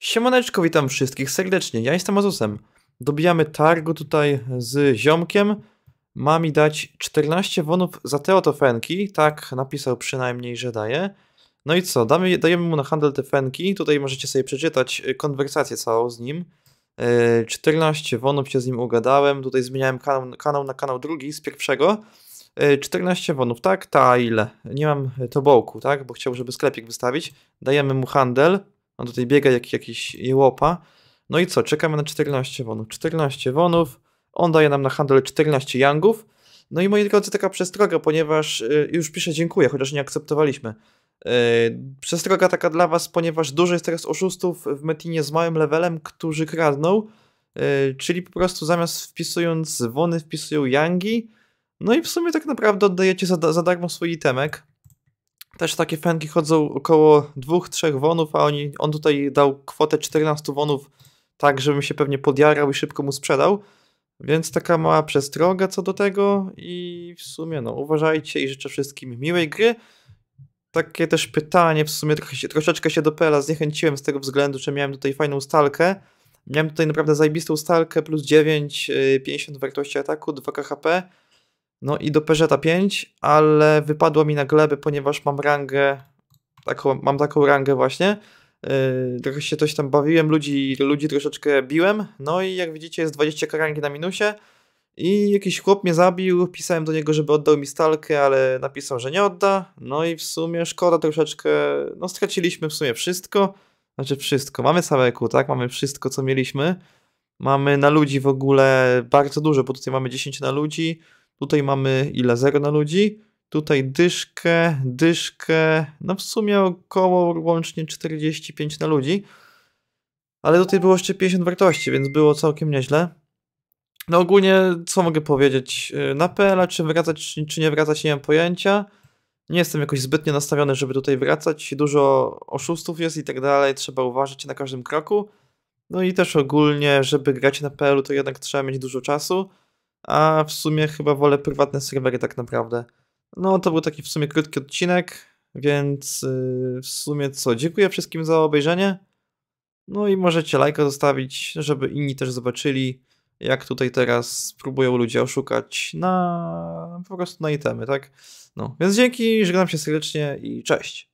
Siemaneczko, witam wszystkich serdecznie, ja jestem Azusem. Dobijamy targu tutaj z ziomkiem. Ma mi dać 14 wonów za te oto fenki, tak napisał przynajmniej, że daje. No i co, Damy, dajemy mu na handel te fenki, tutaj możecie sobie przeczytać y, konwersację całą z nim. 14 y, wonów się z nim ugadałem, tutaj zmieniałem kanał, kanał na kanał drugi z pierwszego. 14 y, wonów, tak? Ta ile? Nie mam tobołku, tak? Bo chciał, żeby sklepik wystawić. Dajemy mu handel, on tutaj biega jak jakiś jełopa. No i co? Czekamy na 14 wonów. 14 wonów. On daje nam na handel 14 yangów. No i moi drodzy, taka przestroga, ponieważ yy, już piszę dziękuję, chociaż nie akceptowaliśmy. Yy, przestroga taka dla was, ponieważ dużo jest teraz oszustów w Metinie z małym levelem, którzy kradną, yy, czyli po prostu zamiast wpisując wony wpisują yangi, no i w sumie tak naprawdę oddajecie za, za darmo swój itemek, też takie fenki chodzą około 2-3 wonów, a oni, on tutaj dał kwotę 14 wonów, tak żebym się pewnie podjarał i szybko mu sprzedał. Więc taka mała przestroga co do tego i w sumie no uważajcie i życzę wszystkim miłej gry. Takie też pytanie, w sumie trochę się, troszeczkę się do Pela zniechęciłem z tego względu, że miałem tutaj fajną stalkę. Miałem tutaj naprawdę zajbistą stalkę, plus 9, 50 y, wartości ataku, 2 KHP. No i do Peugeota 5, ale wypadło mi na gleby, ponieważ mam rangę, taką, mam taką rangę właśnie. Yy, trochę się coś tam bawiłem, ludzi, ludzi troszeczkę biłem. No i jak widzicie jest 20 karangi na minusie. I jakiś chłop mnie zabił, pisałem do niego, żeby oddał mi stalkę, ale napisał, że nie odda. No i w sumie szkoda troszeczkę, no straciliśmy w sumie wszystko. Znaczy wszystko, mamy sameku, tak? Mamy wszystko, co mieliśmy. Mamy na ludzi w ogóle bardzo dużo, bo tutaj mamy 10 na ludzi. Tutaj mamy ile? 0 na ludzi. Tutaj dyszkę, dyszkę, no w sumie około łącznie 45 na ludzi. Ale tutaj było jeszcze 50 wartości, więc było całkiem nieźle. No ogólnie, co mogę powiedzieć? Y, na PL, czy wracać, czy nie wracać, nie mam pojęcia. Nie jestem jakoś zbytnio nastawiony, żeby tutaj wracać. Dużo oszustów jest i tak dalej, trzeba uważać na każdym kroku. No i też ogólnie, żeby grać na PL-u, to jednak trzeba mieć dużo czasu a w sumie chyba wolę prywatne serwery tak naprawdę. No to był taki w sumie krótki odcinek, więc y, w sumie co, dziękuję wszystkim za obejrzenie. No i możecie lajka zostawić, żeby inni też zobaczyli, jak tutaj teraz próbują ludzie oszukać na po prostu na itemy, tak? No, więc dzięki, żegnam się serdecznie i cześć.